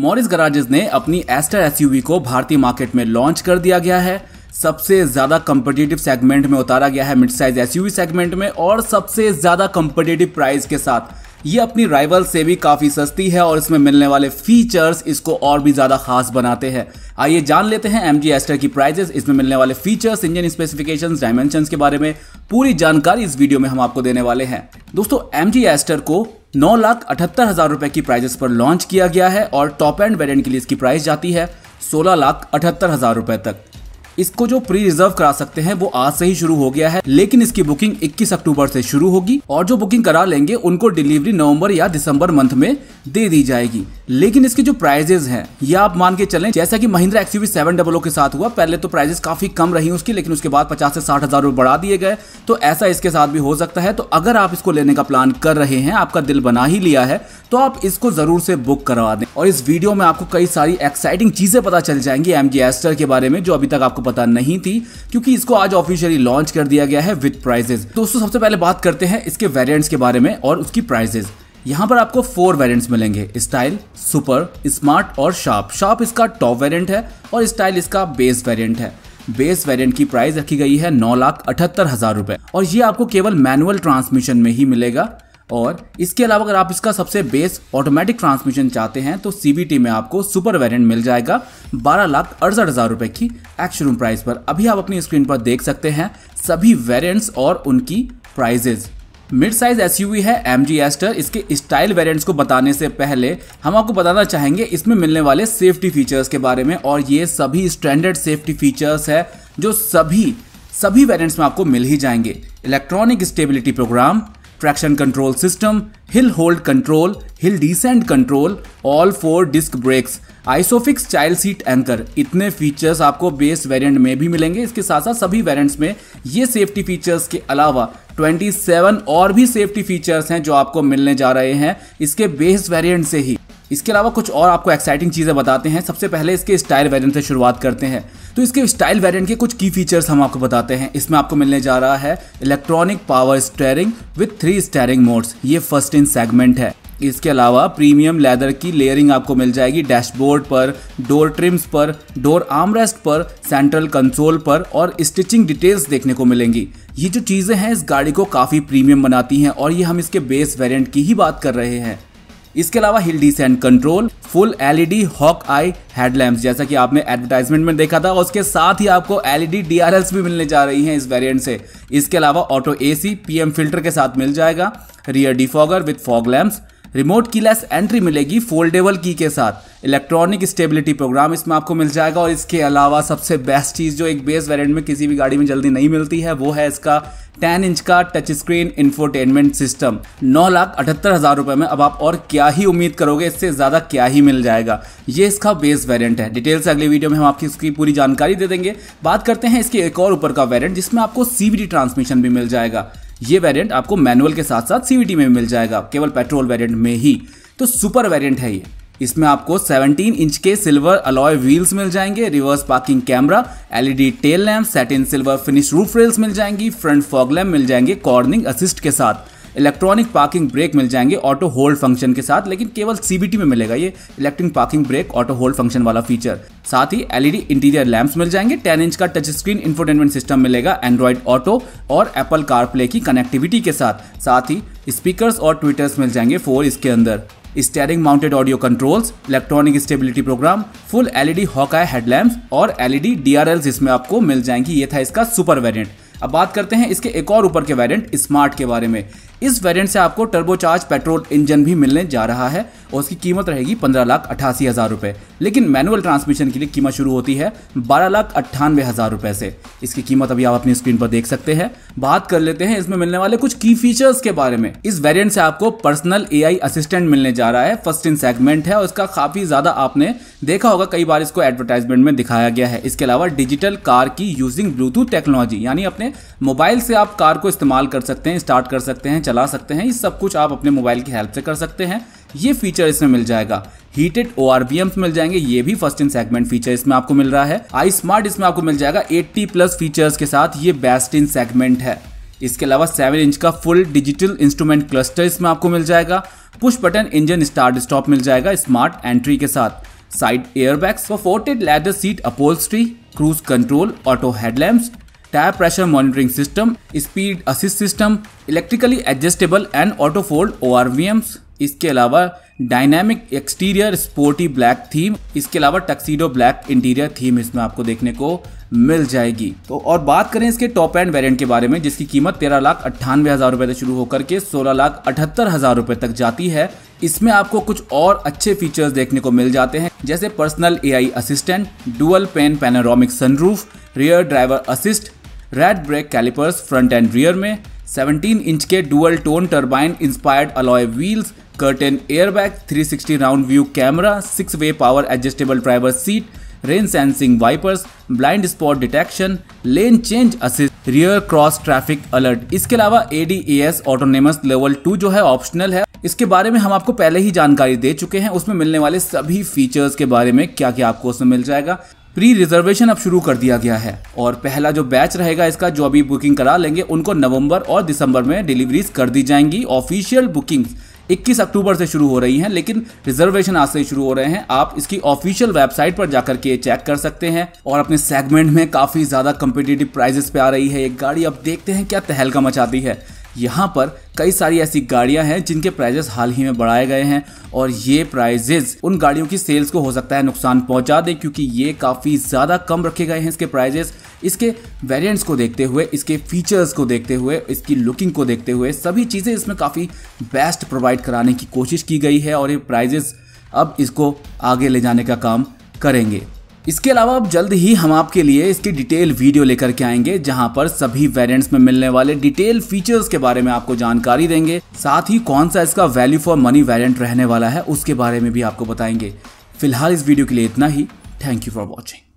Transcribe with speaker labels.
Speaker 1: Morris garages ने अपनी ester S को भारतीय मार्केट में लॉन्च कर दिया गया है सबसे ज़्यादा कंपटीटिव सेगमेंट में उतारा गया है मिड साइज एस सेगमेंट में और सबसे ज़्यादा कम्पिटेटिव प्राइस के साथ ये अपनी राइवल से भी काफ़ी सस्ती है और इसमें मिलने वाले फीचर्स इसको और भी ज़्यादा खास बनाते हैं आइए जान लेते हैं एम जी एस्टर की प्राइजेस इसमें मिलने वाले फीचर्स इंजन स्पेसिफिकेशन डायमेंशन के बारे में पूरी जानकारी इस वीडियो में हम आपको देने वाले हैं दोस्तों एम जी एस्टर को नौ लाख अठहत्तर हजार रुपए की प्राइजेस पर लॉन्च किया गया है और टॉप एंड वेरिएंट के लिए इसकी प्राइस जाती है सोलह लाख अठहत्तर हजार रुपए तक इसको जो प्री रिजर्व करा सकते हैं वो आज से ही शुरू हो गया है लेकिन इसकी बुकिंग 21 अक्टूबर से शुरू होगी और जो बुकिंग करा लेंगे उनको डिलीवरी नवंबर या दिसंबर मंथ में दे दी जाएगी लेकिन इसके जो प्राइजेज हैं ये आप मान के चलें जैसा कि महिंद्रा एक्सयूवी सेवन डबल के साथ हुआ पहले तो प्राइजेस काफी कम रही उसकी लेकिन उसके बाद पचास से साठ हजार बढ़ा दिए गए तो ऐसा इसके साथ भी हो सकता है तो अगर आप इसको लेने का प्लान कर रहे हैं आपका दिल बना ही लिया है तो आप इसको जरूर से बुक करवा दें और इस वीडियो में आपको कई सारी एक्साइटिंग चीजें पता चल जाएंगी एम एस्टर के बारे में जो अभी तक आपको पता नहीं थी क्योंकि इसको आज ऑफिशियली लॉन्च कर दिया गया है विद प्राइजेस दोस्तों सबसे पहले बात करते हैं इसके वेरियंट्स के बारे में और उसकी प्राइजेस यहाँ पर आपको फोर वेरिएंट्स मिलेंगे स्टाइल सुपर स्मार्ट और शार्प शार्प इसका टॉप वेरिएंट है और स्टाइल इसका बेस वेरिएंट है बेस वेरिएंट की प्राइस रखी गई है नौ लाख अठहत्तर हजार रुपए और ये आपको केवल मैनुअल ट्रांसमिशन में ही मिलेगा और इसके अलावा अगर आप इसका सबसे बेस ऑटोमेटिक ट्रांसमिशन चाहते हैं तो सी में आपको सुपर वेरियंट मिल जाएगा बारह लाख अड़सठ हज़ार रुपए की एक्शरूम प्राइस पर अभी आप अपनी स्क्रीन पर देख सकते हैं सभी वेरियंट्स और उनकी प्राइजेज़ मिड साइज एस है एम जी एस्टर इसके स्टाइल वेरिएंट्स को बताने से पहले हम आपको बताना चाहेंगे इसमें मिलने वाले सेफ्टी फीचर्स के बारे में और ये सभी स्टैंडर्ड सेफ्टी फीचर्स है जो सभी सभी वेरिएंट्स में आपको मिल ही जाएंगे electronic stability program traction control system hill hold control hill descent control all four disc brakes isofix child seat anchor इतने फीचर्स आपको बेस वेरिएंट में भी मिलेंगे इसके साथ साथ सभी वेरिएंट्स में ये सेफ्टी फीचर्स के अलावा 27 और भी सेफ्टी फीचर्स हैं जो आपको मिलने जा रहे हैं इसके बेस वेरिएंट से ही इसके अलावा कुछ और आपको एक्साइटिंग चीज़ें बताते हैं सबसे पहले इसके स्टाइल वेरिएंट से शुरुआत करते हैं तो इसके स्टाइल वेरिएंट के कुछ की फीचर्स हम आपको बताते हैं इसमें आपको मिलने जा रहा है electronic power steering with three steering modes ये फर्स्ट इन सेगमेंट है इसके अलावा प्रीमियम लेदर की लेयरिंग आपको मिल जाएगी डैशबोर्ड पर डोर ट्रिम्स पर डोर आर्मरेस्ट पर सेंट्रल कंसोल पर और स्टिचिंग डिटेल्स देखने को मिलेंगी ये जो चीज़ें हैं इस गाड़ी को काफ़ी प्रीमियम बनाती हैं और ये हम इसके बेस वेरिएंट की ही बात कर रहे हैं इसके अलावा hill descent control full LED hawk eye headlamp जैसा कि आपने एडवर्टाइजमेंट में देखा था और उसके साथ ही आपको एलईडी डीआरएल्स भी मिलने जा रही हैं इस वेरिएंट से इसके अलावा ऑटो एसी पीएम फिल्टर के साथ मिल जाएगा rear defogger with fog lamps remote keyless entry मिलेगी फोल्डेबल की के साथ इलेक्ट्रॉनिक स्टेबिलिटी प्रोग्राम इसमें आपको मिल जाएगा और इसके अलावा सबसे बेस्ट चीज़ जो एक बेस वेरिएंट में किसी भी गाड़ी में जल्दी नहीं मिलती है वो है इसका 10 इंच का टच स्क्रीन इन्फोटेनमेंट सिस्टम नौ लाख अठहत्तर हज़ार रुपये में अब आप और क्या ही उम्मीद करोगे इससे ज़्यादा क्या ही मिल जाएगा ये इसका बेस वेरिएंट है डिटेल से अगले वीडियो में हम आपकी इसकी पूरी जानकारी दे देंगे बात करते हैं इसके एक और ऊपर का वेरिएंट जिसमें आपको सी ट्रांसमिशन भी मिल जाएगा ये वेरिएंट आपको मैनुअल के साथ साथ सीवीटी में मिल जाएगा केवल पेट्रोल वेरिएंट में ही तो सुपर वेरिएंट है ये इसमें आपको 17 इंच के सिल्वर अलॉय व्हील्स मिल जाएंगे reverse parking camera LED tail lamp satin silver finish roof rails मिल जाएंगी फ्रंट फॉग लैम्प मिल जाएंगे कॉर्निंग असिस्ट के साथ इलेक्ट्रॉनिक पार्किंग ब्रेक मिल जाएंगे ऑटो होल्ड फंक्शन के साथ लेकिन केवल सीबीटी में मिलेगा ये electric parking brake auto hold function वाला फीचर साथ ही एलईडी इंटीरियर लैंप्स मिल जाएंगे 10 इंच का टच स्क्रीन इंफोटेनमेंट सिस्टम मिलेगा एंड्रॉइड ऑटो और एप्पल कारप्ले की कनेक्टिविटी के साथ साथ ही स्पीकर और ट्विटर्स मिल जाएंगे फोर इसके अंदर steering mounted audio controls electronic stability program full LED hawkeye headlamp और एलईडी डीआरएल्स e इसमें आपको मिल जाएंगी ये था इसका सुपर वेरिएंट अब बात करते हैं इसके एक और ऊपर के वेरिएंट स्मार्ट के बारे में इस वेरिएंट से आपको टर्बोचार्ज पेट्रोल इंजन भी मिलने जा रहा है और उसकी कीमत रहेगी पंद्रह लाख अठासी हज़ार रुपये लेकिन मैनुअल ट्रांसमिशन के लिए कीमत शुरू होती है बारह लाख अट्ठानवे हज़ार रुपये से इसकी कीमत अभी आप अपनी स्क्रीन पर देख सकते हैं बात कर लेते हैं इसमें मिलने वाले कुछ की फीचर्स के बारे में इस वेरियंट से आपको पर्सनल ए असिस्टेंट मिलने जा रहा है फर्स्ट इन सेगमेंट है और इसका काफ़ी ज़्यादा आपने देखा होगा कई बार इसको एडवर्टाइजमेंट में दिखाया गया है इसके अलावा digital car key using Bluetooth technology यानी अपने हैं मोबाइल से आप कार को इस्तेमाल कर सकते हैं स्टार्ट कर सकते हैं चला सकते हैं ये सब कुछ आप अपने मोबाइल की हेल्प से कर सकते हैं ये फीचर इसमें मिल जाएगा हीटेड ओ आर मिल जाएंगे ये भी फर्स्ट इन सेगमेंट फीचर इसमें आपको मिल रहा है आई स्मार्ट इसमें आपको मिल जाएगा 80 प्लस फीचर्स के साथ ये बेस्ट इन सेगमेंट है इसके अलावा सेवन इंच का फुल डिजिटल इंस्ट्रूमेंट क्लस्टर इसमें आपको मिल जाएगा push button engine start stop मिल जाएगा स्मार्ट एंट्री के साथ साइड एयरबैग्स व फोर्टेड leather seat upholstery cruise control auto headlamp monitoring system speed assist system electrically adjustable and autofold O R V Ms इसके अलावा dynamic exterior sporty black theme इसके अलावा टक्सीडो ब्लैक इंटीरियर थीम इसमें आपको देखने को मिल जाएगी तो और बात करें इसके टॉप एंड वेरिएंट के बारे में जिसकी कीमत तेरह लाख अट्ठानवे हजार रुपए से शुरू होकर के सोलह लाख अठहत्तर हजार रुपए तक जाती है इसमें आपको कुछ और अच्छे फीचर्स देखने को मिल जाते हैं जैसे personal AI assistant dual pane panoramic sunroof rear driver assist red brake calipers front and rear में 17 इंच के dual tone turbine inspired alloy wheels curtain airbag 360 round view camera six way power adjustable driver seat rain sensing wipers blind spot detection lane change assist rear cross traffic alert इसके अलावा A D A S autonomous level two जो है optional है इसके बारे में हम आपको पहले ही जानकारी दे चुके हैं उसमें मिलने वाले सभी फीचर्स के बारे में क्या क्या आपको उसमें मिल जाएगा प्री रिजर्वेशन अब शुरू कर दिया गया है और पहला जो बैच रहेगा इसका जो अभी बुकिंग करा लेंगे उनको नवंबर और दिसंबर में डिलीवरीज कर दी जाएंगी ऑफिशियल बुकिंग 21 अक्टूबर से शुरू हो रही हैं लेकिन रिजर्वेशन आज से शुरू हो रहे हैं आप इसकी ऑफिशियल वेबसाइट पर जाकर के चेक कर सकते हैं और अपने सेगमेंट में काफ़ी ज़्यादा कंपिटेटिव प्राइजेस पे आ रही है एक गाड़ी अब देखते हैं क्या तहलका मचाती है यहाँ पर कई सारी ऐसी गाड़ियां हैं जिनके प्राइजेस हाल ही में बढ़ाए गए हैं और ये प्राइजेस उन गाड़ियों की सेल्स को हो सकता है नुकसान पहुंचा दे क्योंकि ये काफ़ी ज़्यादा कम रखे गए हैं इसके प्राइजेस इसके वेरिएंट्स को देखते हुए इसके फीचर्स को देखते हुए इसकी लुकिंग को देखते हुए सभी चीज़ें इसमें काफ़ी बेस्ट प्रोवाइड कराने की कोशिश की गई है और ये प्राइजेस अब इसको आगे ले जाने का काम करेंगे इसके अलावा अब जल्द ही हम आपके लिए इसकी डिटेल वीडियो लेकर के आएंगे जहां पर सभी वेरिएंट्स में मिलने वाले डिटेल फीचर्स के बारे में आपको जानकारी देंगे साथ ही कौन सा इसका वैल्यू फॉर मनी वेरिएंट रहने वाला है उसके बारे में भी आपको बताएंगे फिलहाल इस वीडियो के लिए इतना ही थैंक यू फॉर वॉचिंग